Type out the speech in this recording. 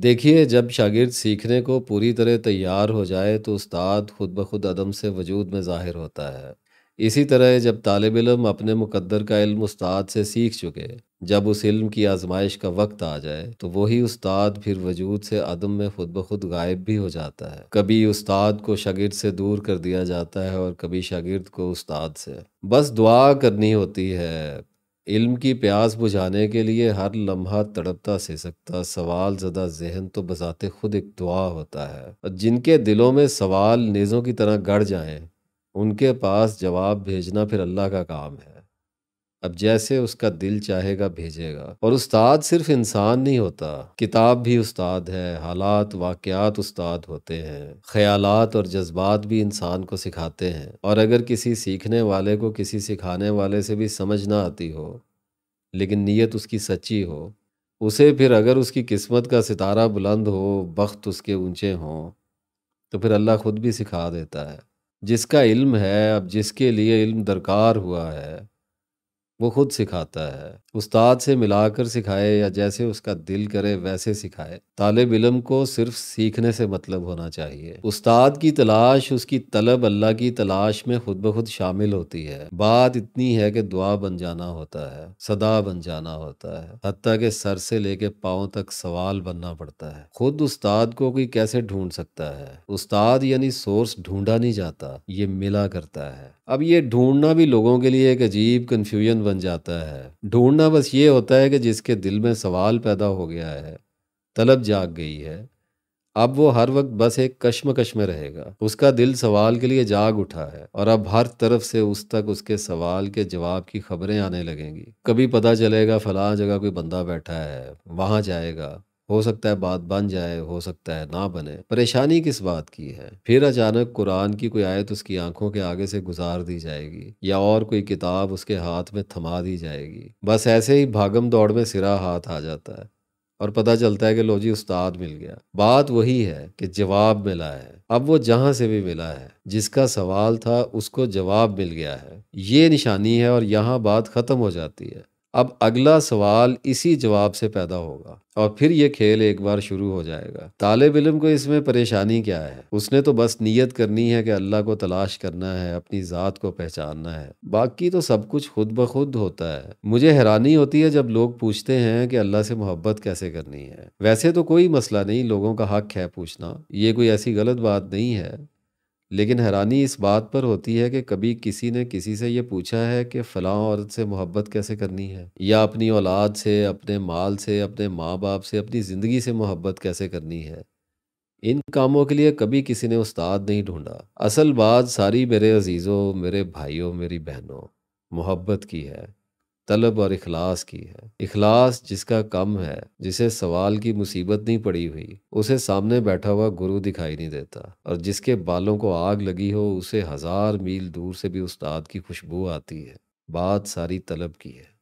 देखिए जब शागिर्द सीखने को पूरी तरह तैयार हो जाए तो उस्ताद खुद ब खुद अदम से वजूद में ज़ाहिर होता है इसी तरह जब तालब इलम अपने मुकद्दर का इल्म उस्ताद से सीख चुके जब उस इल्म की आजमाइश का वक्त आ जाए तो वही उस्ताद फिर वजूद से अदम में खुद ब खुद गायब भी हो जाता है कभी उस्ताद को शागिर्द से दूर कर दिया जाता है और कभी शागिर्द को उस्ताद से बस दुआ करनी होती है इल्म की प्यास बुझाने के लिए हर लम्हा तड़पता से सकता सवाल ज़दा जहन तो बजाते खुद एक दुआ होता है और जिनके दिलों में सवाल नेज़ों की तरह गड़ जाएं उनके पास जवाब भेजना फिर अल्लाह का काम है अब जैसे उसका दिल चाहेगा भेजेगा और उस्ताद सिर्फ इंसान नहीं होता किताब भी उस्ताद है हालात वाक़ात उस्ताद होते हैं ख्यालात और जज्बात भी इंसान को सिखाते हैं और अगर किसी सीखने वाले को किसी सिखाने वाले से भी समझ ना आती हो लेकिन नीयत उसकी सच्ची हो उसे फिर अगर उसकी किस्मत का सितारा बुलंद हो वक्त उसके ऊंचे हों तो फिर अल्लाह ख़ुद भी सिखा देता है जिसका इल्म है अब जिसके लिए इल्म दरकार हुआ है वो खुद सिखाता है उस्ताद से मिलाकर सिखाए या जैसे उसका दिल करे वैसे सिखाए तालब इलम को सिर्फ सीखने से मतलब होना चाहिए उस्ताद की तलाश उसकी तलब अल्लाह की तलाश में खुद ब खुद शामिल होती है बात इतनी है कि दुआ बन जाना होता है सदा बन जाना होता है हती के सर से लेके पाओ तक सवाल बनना पड़ता है खुद उस्ताद को कोई कैसे ढूंढ सकता है उस्ताद यानी सोर्स ढूंढा नहीं जाता ये मिला करता है अब ये ढूंढना भी लोगों के लिए एक अजीब कन्फ्यूजन बन जाता है ढूंढना बस ये होता है कि जिसके दिल में सवाल पैदा हो गया है तलब जाग गई है अब वो हर वक्त बस एक कश्मकश में रहेगा उसका दिल सवाल के लिए जाग उठा है और अब हर तरफ से उस तक उसके सवाल के जवाब की खबरें आने लगेंगी कभी पता चलेगा फलां जगह कोई बंदा बैठा है वहाँ जाएगा हो सकता है बात बन जाए हो सकता है ना बने परेशानी किस बात की है फिर अचानक कुरान की कोई आयत उसकी आंखों के आगे से गुजार दी जाएगी या और कोई किताब उसके हाथ में थमा दी जाएगी बस ऐसे ही भागम दौड़ में सिरा हाथ आ जाता है और पता चलता है कि लो जी उस्ताद मिल गया बात वही है कि जवाब मिला है अब वो जहां से भी मिला है जिसका सवाल था उसको जवाब मिल गया है ये निशानी है और यहाँ बात ख़त्म हो जाती है अब अगला सवाल इसी जवाब से पैदा होगा और फिर ये खेल एक बार शुरू हो जाएगा तालब इलम को इसमें परेशानी क्या है उसने तो बस नीयत करनी है कि अल्लाह को तलाश करना है अपनी ज़ात को पहचानना है बाकी तो सब कुछ खुद ब खुद होता है मुझे हैरानी होती है जब लोग पूछते हैं कि अल्लाह से मोहब्बत कैसे करनी है वैसे तो कोई मसला नहीं लोगों का हक है पूछना ये कोई ऐसी गलत बात नहीं है लेकिन हैरानी इस बात पर होती है कि कभी किसी ने किसी से ये पूछा है कि फ़लाँ औरत से मोहब्बत कैसे करनी है या अपनी औलाद से अपने माल से अपने माँ बाप से अपनी ज़िंदगी से मोहब्बत कैसे करनी है इन कामों के लिए कभी किसी ने उस्ताद नहीं ढूंढा असल बात सारी मेरे अजीज़ों मेरे भाइयों मेरी बहनों मोहब्बत की है तलब और इखलास की है इखलास जिसका कम है जिसे सवाल की मुसीबत नहीं पड़ी हुई उसे सामने बैठा हुआ गुरु दिखाई नहीं देता और जिसके बालों को आग लगी हो उसे हजार मील दूर से भी उस्ताद की खुशबू आती है बात सारी तलब की है